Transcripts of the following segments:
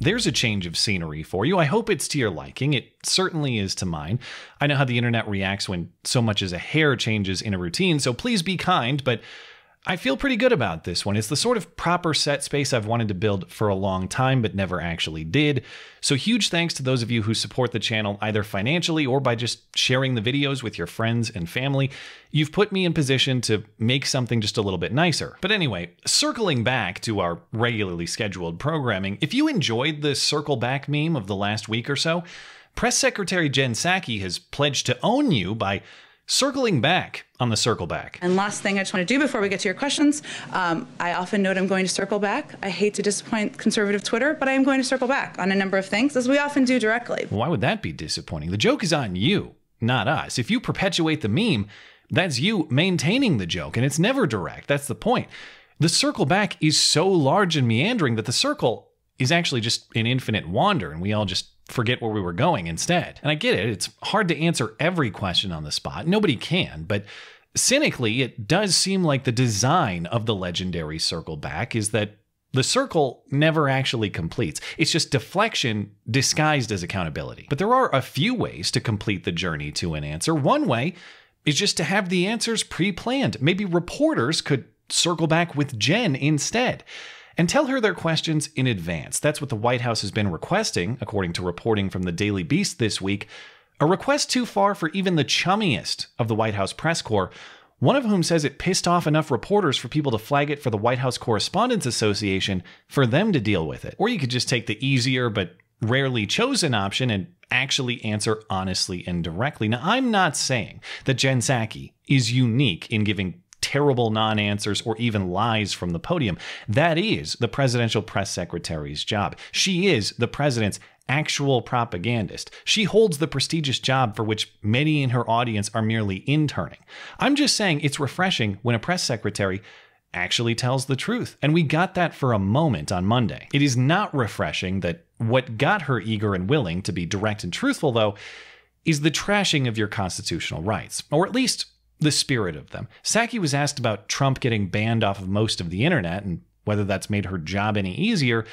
There's a change of scenery for you. I hope it's to your liking. It certainly is to mine. I know how the internet reacts when so much as a hair changes in a routine, so please be kind, but I feel pretty good about this one. It's the sort of proper set space I've wanted to build for a long time but never actually did. So huge thanks to those of you who support the channel either financially or by just sharing the videos with your friends and family. You've put me in position to make something just a little bit nicer. But anyway, circling back to our regularly scheduled programming, if you enjoyed the circle back meme of the last week or so, Press Secretary Jen Psaki has pledged to own you by Circling back on the circle back. And last thing I just want to do before we get to your questions, um, I often note I'm going to circle back. I hate to disappoint conservative Twitter, but I am going to circle back on a number of things, as we often do directly. Why would that be disappointing? The joke is on you, not us. If you perpetuate the meme, that's you maintaining the joke, and it's never direct. That's the point. The circle back is so large and meandering that the circle is actually just an infinite wander, and we all just forget where we were going instead. And I get it, it's hard to answer every question on the spot. Nobody can, but cynically, it does seem like the design of the legendary circle back is that the circle never actually completes. It's just deflection disguised as accountability. But there are a few ways to complete the journey to an answer. One way is just to have the answers pre planned. Maybe reporters could circle back with Jen instead and tell her their questions in advance. That's what the White House has been requesting, according to reporting from the Daily Beast this week. A request too far for even the chummiest of the White House press corps, one of whom says it pissed off enough reporters for people to flag it for the White House Correspondents Association for them to deal with it. Or you could just take the easier but rarely chosen option and actually answer honestly and directly. Now, I'm not saying that Jen Psaki is unique in giving terrible non answers or even lies from the podium. That is the presidential press secretary's job. She is the president's actual propagandist. She holds the prestigious job for which many in her audience are merely interning. I'm just saying it's refreshing when a press secretary actually tells the truth. And we got that for a moment on Monday. It is not refreshing that what got her eager and willing to be direct and truthful, though, is the trashing of your constitutional rights, or at least the spirit of them. Saki was asked about Trump getting banned off of most of the internet and whether that's made her job any easier.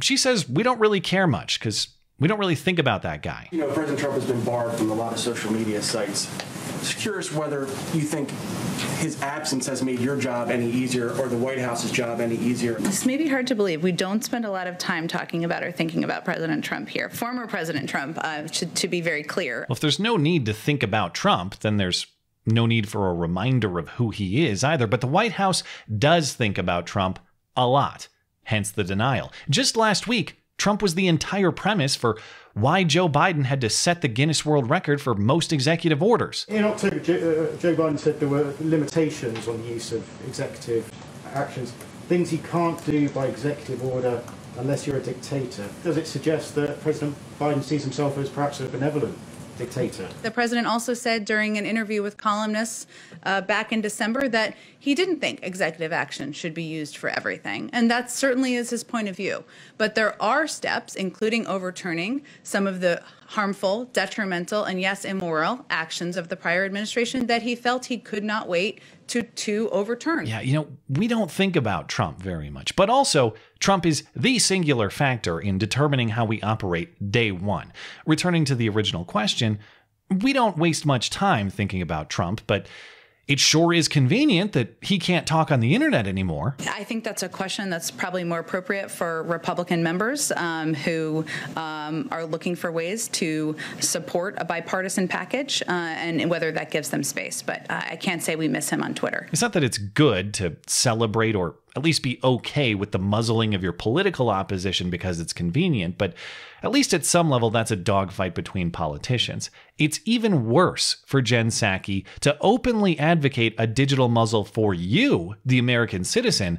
She says, We don't really care much because we don't really think about that guy. You know, President Trump has been barred from a lot of social media sites. Just curious whether you think his absence has made your job any easier or the White House's job any easier. This may be hard to believe. We don't spend a lot of time talking about or thinking about President Trump here. Former President Trump, uh, to, to be very clear. Well, if there's no need to think about Trump, then there's no need for a reminder of who he is either, but the White House does think about Trump a lot, hence the denial. Just last week, Trump was the entire premise for why Joe Biden had to set the Guinness World Record for most executive orders. In October, Joe, uh, Joe Biden said there were limitations on the use of executive actions, things he can't do by executive order unless you're a dictator. Does it suggest that President Biden sees himself as perhaps a benevolent dictator. The president also said during an interview with columnists uh, back in December that he didn't think executive action should be used for everything. And that certainly is his point of view. But there are steps, including overturning some of the harmful, detrimental, and yes, immoral actions of the prior administration that he felt he could not wait to, to overturn. Yeah, you know, we don't think about Trump very much, but also Trump is the singular factor in determining how we operate day one. Returning to the original question, we don't waste much time thinking about Trump, but it sure is convenient that he can't talk on the internet anymore. I think that's a question that's probably more appropriate for Republican members um, who um, are looking for ways to support a bipartisan package uh, and whether that gives them space. But uh, I can't say we miss him on Twitter. It's not that it's good to celebrate or at least be okay with the muzzling of your political opposition because it's convenient, but at least at some level, that's a dogfight between politicians. It's even worse for Jen Psaki to openly advocate a digital muzzle for you, the American citizen,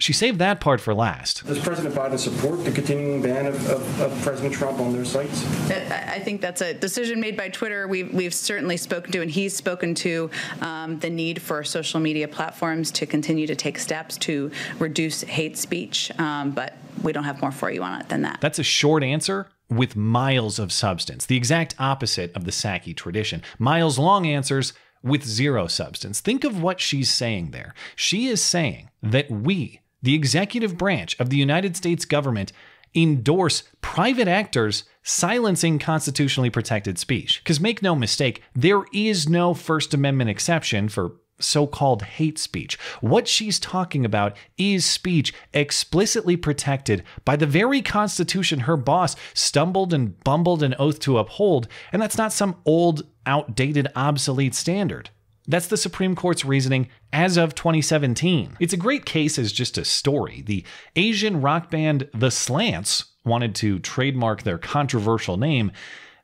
she saved that part for last. Does President Biden support the continuing ban of, of, of, President Trump on their sites? Uh, I think that's a decision made by Twitter. We've, we've certainly spoken to, and he's spoken to, um, the need for social media platforms to continue to take steps to reduce hate speech. Um, but we don't have more for you on it than that. That's a short answer with miles of substance, the exact opposite of the Saki tradition. Miles long answers with zero substance. Think of what she's saying there. She is saying that we, the executive branch of the United States government endorse private actors silencing constitutionally protected speech. Because make no mistake, there is no First Amendment exception for so called hate speech. What she's talking about is speech explicitly protected by the very Constitution her boss stumbled and bumbled an oath to uphold, and that's not some old, outdated, obsolete standard. That's the Supreme Court's reasoning as of 2017. It's a great case as just a story. The Asian rock band The Slants wanted to trademark their controversial name.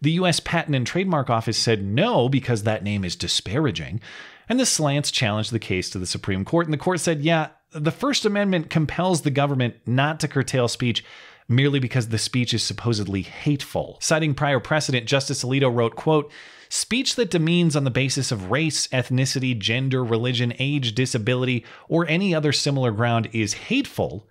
The US Patent and Trademark Office said no because that name is disparaging. And the Slants challenged the case to the Supreme Court, and the court said, yeah, the First Amendment compels the government not to curtail speech merely because the speech is supposedly hateful. Citing prior precedent, Justice Alito wrote, quote, Speech that demeans on the basis of race, ethnicity, gender, religion, age, disability, or any other similar ground is hateful,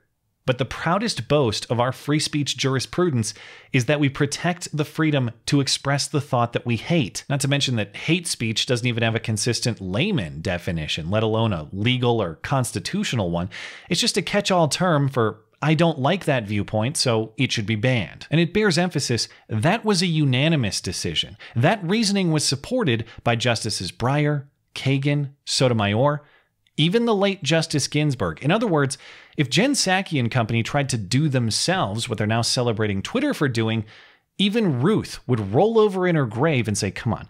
but the proudest boast of our free speech jurisprudence is that we protect the freedom to express the thought that we hate. Not to mention that hate speech doesn't even have a consistent layman definition, let alone a legal or constitutional one. It's just a catch all term for I don't like that viewpoint, so it should be banned. And it bears emphasis that was a unanimous decision. That reasoning was supported by Justices Breyer, Kagan, Sotomayor, even the late Justice Ginsburg. In other words, if Jen Psaki and company tried to do themselves what they're now celebrating Twitter for doing, even Ruth would roll over in her grave and say, Come on,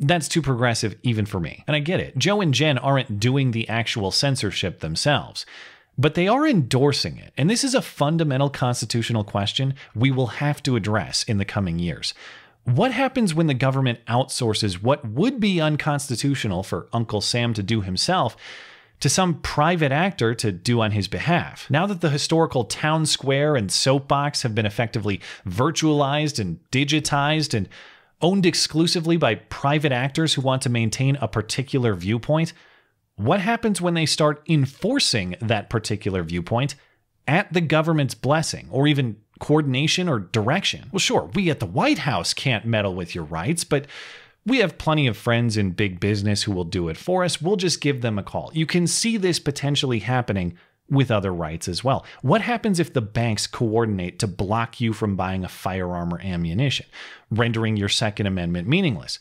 that's too progressive even for me. And I get it. Joe and Jen aren't doing the actual censorship themselves but they are endorsing it. And this is a fundamental constitutional question we will have to address in the coming years. What happens when the government outsources what would be unconstitutional for Uncle Sam to do himself? to some private actor to do on his behalf. Now that the historical town square and soapbox have been effectively virtualized and digitized and owned exclusively by private actors who want to maintain a particular viewpoint, what happens when they start enforcing that particular viewpoint at the government's blessing or even coordination or direction? Well, sure, we at the White House can't meddle with your rights, but we have plenty of friends in big business who will do it for us. We'll just give them a call. You can see this potentially happening with other rights as well. What happens if the banks coordinate to block you from buying a firearm or ammunition, rendering your Second Amendment meaningless?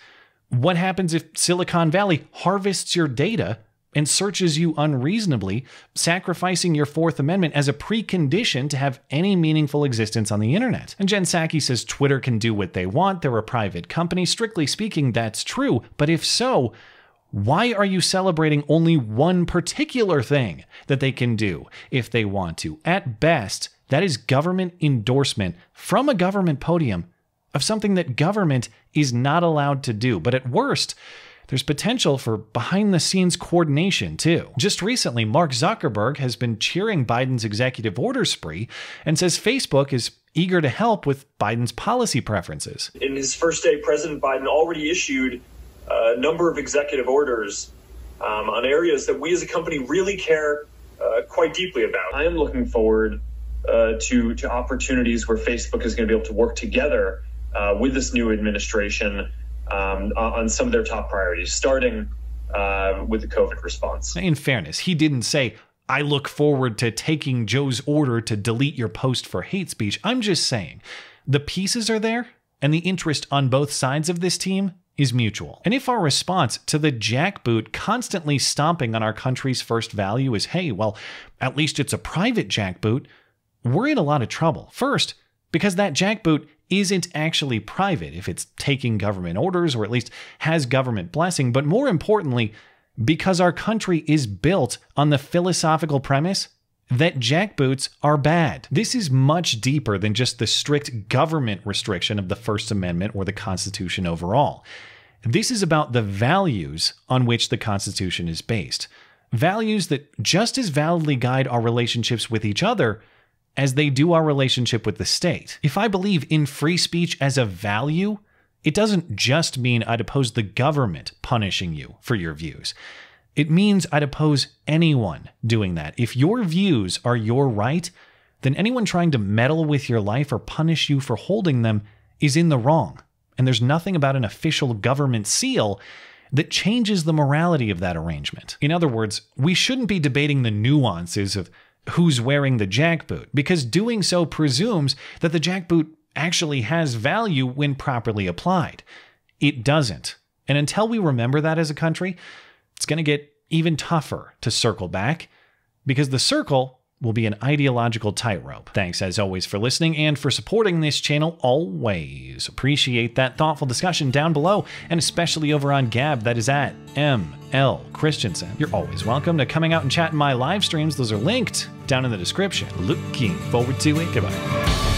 What happens if Silicon Valley harvests your data and searches you unreasonably, sacrificing your Fourth Amendment as a precondition to have any meaningful existence on the internet. And Jen Psaki says Twitter can do what they want, they're a private company. Strictly speaking, that's true, but if so, why are you celebrating only one particular thing that they can do if they want to? At best, that is government endorsement from a government podium of something that government is not allowed to do. But at worst, there's potential for behind the scenes coordination too. Just recently, Mark Zuckerberg has been cheering Biden's executive order spree and says Facebook is eager to help with Biden's policy preferences. In his first day, President Biden already issued a number of executive orders um, on areas that we as a company really care uh, quite deeply about. I am looking forward uh, to, to opportunities where Facebook is going to be able to work together uh, with this new administration um, on some of their top priorities, starting uh, with the COVID response. In fairness, he didn't say, I look forward to taking Joe's order to delete your post for hate speech. I'm just saying, the pieces are there, and the interest on both sides of this team is mutual. And if our response to the jackboot constantly stomping on our country's first value is, hey, well, at least it's a private jackboot, we're in a lot of trouble. First, because that jackboot isn't actually private if it's taking government orders or at least has government blessing, but more importantly, because our country is built on the philosophical premise that jackboots are bad. This is much deeper than just the strict government restriction of the First Amendment or the Constitution overall. This is about the values on which the Constitution is based. Values that just as validly guide our relationships with each other as they do our relationship with the state. If I believe in free speech as a value, it doesn't just mean I'd oppose the government punishing you for your views. It means I'd oppose anyone doing that. If your views are your right, then anyone trying to meddle with your life or punish you for holding them is in the wrong. And there's nothing about an official government seal that changes the morality of that arrangement. In other words, we shouldn't be debating the nuances of who's wearing the jackboot, because doing so presumes that the jackboot actually has value when properly applied. It doesn't. And until we remember that as a country, it's going to get even tougher to circle back because the circle will be an ideological tightrope. Thanks as always for listening and for supporting this channel always. Appreciate that thoughtful discussion down below and especially over on Gab that is at ML Christensen. You're always welcome to coming out and chatting my live streams. Those are linked down in the description. Looking forward to it. Goodbye.